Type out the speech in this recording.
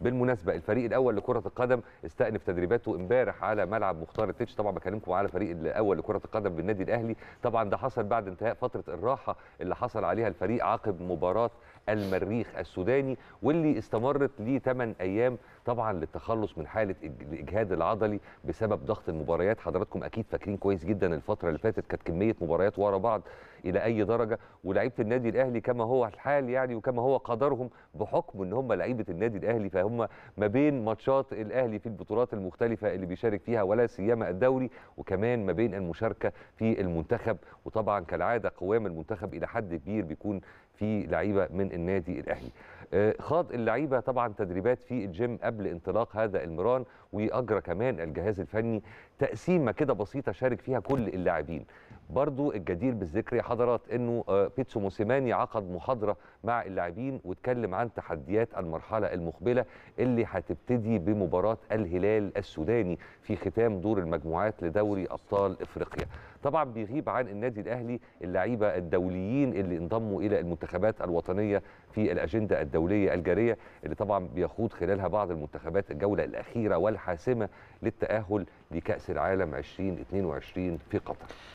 بالمناسبه الفريق الاول لكره القدم استأنف تدريباته امبارح على ملعب مختار التتش طبعا بكلمكم على الفريق الاول لكره القدم بالنادي الاهلي طبعا ده حصل بعد انتهاء فتره الراحه اللي حصل عليها الفريق عقب مباراه المريخ السوداني واللي استمرت ل 8 ايام طبعا للتخلص من حاله الاجهاد العضلي بسبب ضغط المباريات حضراتكم اكيد فاكرين كويس جدا الفتره اللي فاتت كانت كميه مباريات ورا بعض الى اي درجه ولاعيبه النادي الاهلي كما هو الحال يعني وكما هو قدرهم بحكم ان هم لعيبه النادي النادي الاهلي فهم ما بين ماتشات الاهلي في البطولات المختلفه اللي بيشارك فيها ولا سيما الدوري وكمان ما بين المشاركه في المنتخب وطبعا كالعاده قوام المنتخب الى حد كبير بيكون في لعيبه من النادي الاهلي آه، خاض اللعيبه طبعا تدريبات في الجيم قبل انطلاق هذا المران واجرى كمان الجهاز الفني تقسيمه كده بسيطه شارك فيها كل اللاعبين برضو الجدير بالذكر يا حضرات انه آه، بيتسو موسيماني عقد محاضره مع اللاعبين واتكلم عن تحديات المرحله المقبله اللي هتبتدي بمباراه الهلال السوداني في ختام دور المجموعات لدوري ابطال افريقيا. طبعا بيغيب عن النادي الاهلي اللعيبه الدوليين اللي انضموا الى المنتخبات الوطنيه في الاجنده الدوليه الجاريه اللي طبعا بيخوض خلالها بعض المنتخبات الجوله الاخيره والحاسمه للتاهل لكاس العالم 2022 في قطر.